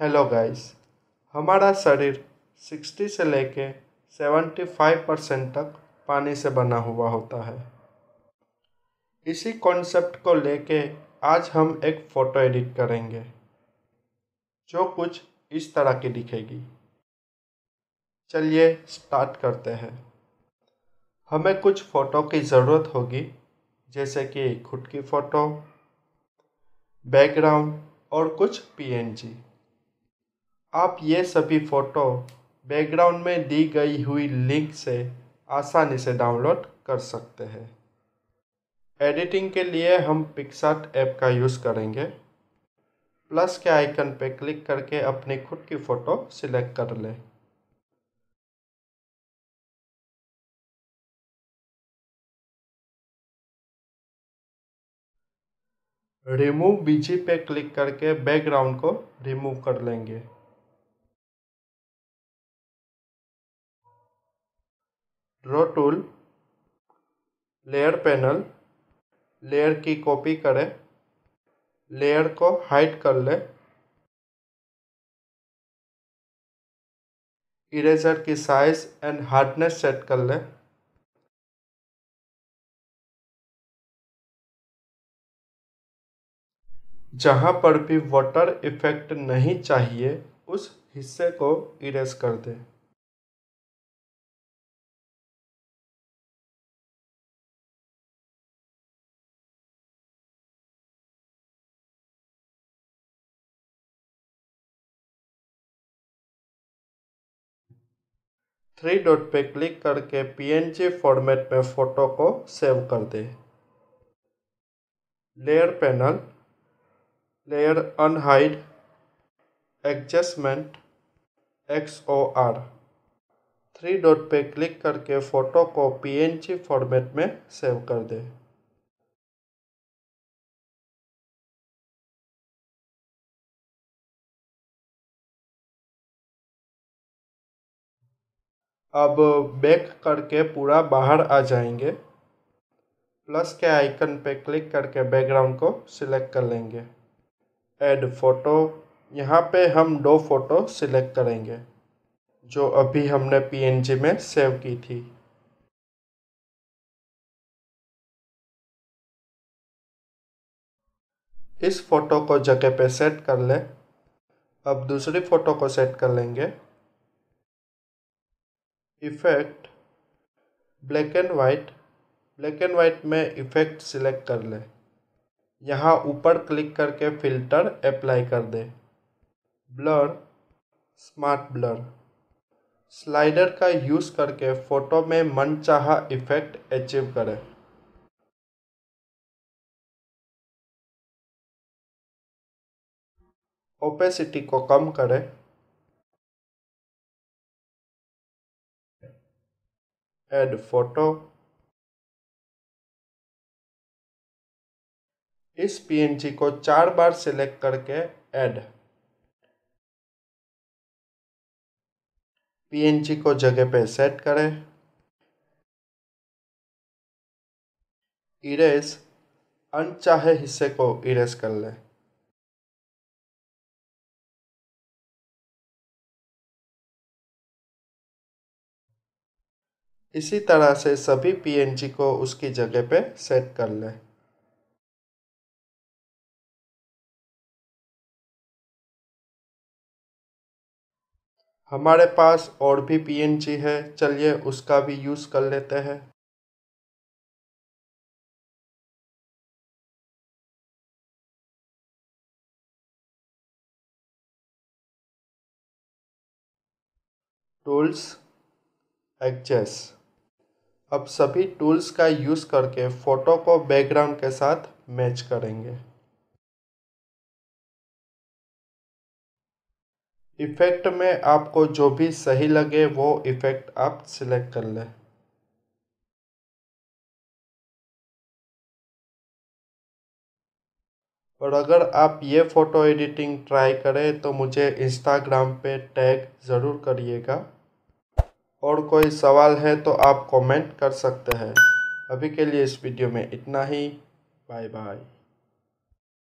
hello guys हमारा शरीर sixty से लेके सेवेंटी फाइव परसेंट तक पानी से बना हुआ होता है इसी कॉन्सेप्ट को लेके आज हम एक फ़ोटो एडिट करेंगे जो कुछ इस तरह की दिखेगी चलिए स्टार्ट करते हैं हमें कुछ फ़ोटो की ज़रूरत होगी जैसे कि खुद की फ़ोटो बैकग्राउंड और कुछ पीएनजी आप ये सभी फ़ोटो बैकग्राउंड में दी गई हुई लिंक से आसानी से डाउनलोड कर सकते हैं एडिटिंग के लिए हम पिक्सार्ट ऐप का यूज़ करेंगे प्लस के आइकन पर क्लिक करके अपनी खुद की फ़ोटो सिलेक्ट कर लें रिमूव बीजी पे क्लिक करके बैकग्राउंड को रिमूव कर लेंगे draw tool layer panel layer की कॉपी करें लेयर को हाइट कर लें इरेजर की साइज एंड हार्डनेस सेट कर लें जहाँ पर भी वाटर इफेक्ट नहीं चाहिए उस हिस्से को इरेज कर दें थ्री डॉट पे क्लिक करके पीएनजी फॉर्मेट में फ़ोटो को सेव कर दें layer panel layer unhide adjustment X O R three dot पे क्लिक करके फ़ोटो को पीएनजी फॉर्मेट में सेव कर दें अब बैक करके पूरा बाहर आ जाएंगे प्लस के आइकन पे क्लिक करके बैकग्राउंड को सिलेक्ट कर लेंगे ऐड फ़ोटो यहाँ पे हम दो फ़ोटो सिलेक्ट करेंगे जो अभी हमने पीएनजी में सेव की थी इस फ़ोटो को जगह पे सेट कर लें अब दूसरी फ़ोटो को सेट कर लेंगे effect black and white black and white में इफ़ेक्ट सिलेक्ट कर लें यहाँ ऊपर क्लिक करके फ़िल्टर अप्लाई कर दें ब्लर स्मार्ट ब्लर स्लाइडर का यूज़ करके फ़ोटो में मनचाहा इफ़ेक्ट अचीव करें ओपेसिटी को कम करें add photo इस png को चार बार सिलेक्ट करके ऐड पीएनजी को जगह पे सेट करें इरेज अनचाहे हिस्से को इरेज कर लें इसी तरह से सभी पीएनजी को उसकी जगह पे सेट कर लें हमारे पास और भी पीएनजी है चलिए उसका भी यूज़ कर लेते हैं टूल्स एक्जेस्ट अब सभी टूल्स का यूज़ करके फ़ोटो को बैकग्राउंड के साथ मैच करेंगे इफ़ेक्ट में आपको जो भी सही लगे वो इफ़ेक्ट आप सिलेक्ट कर लें और अगर आप ये फ़ोटो एडिटिंग ट्राई करें तो मुझे इंस्टाग्राम पे टैग ज़रूर करिएगा और कोई सवाल है तो आप कमेंट कर सकते हैं अभी के लिए इस वीडियो में इतना ही बाय बाय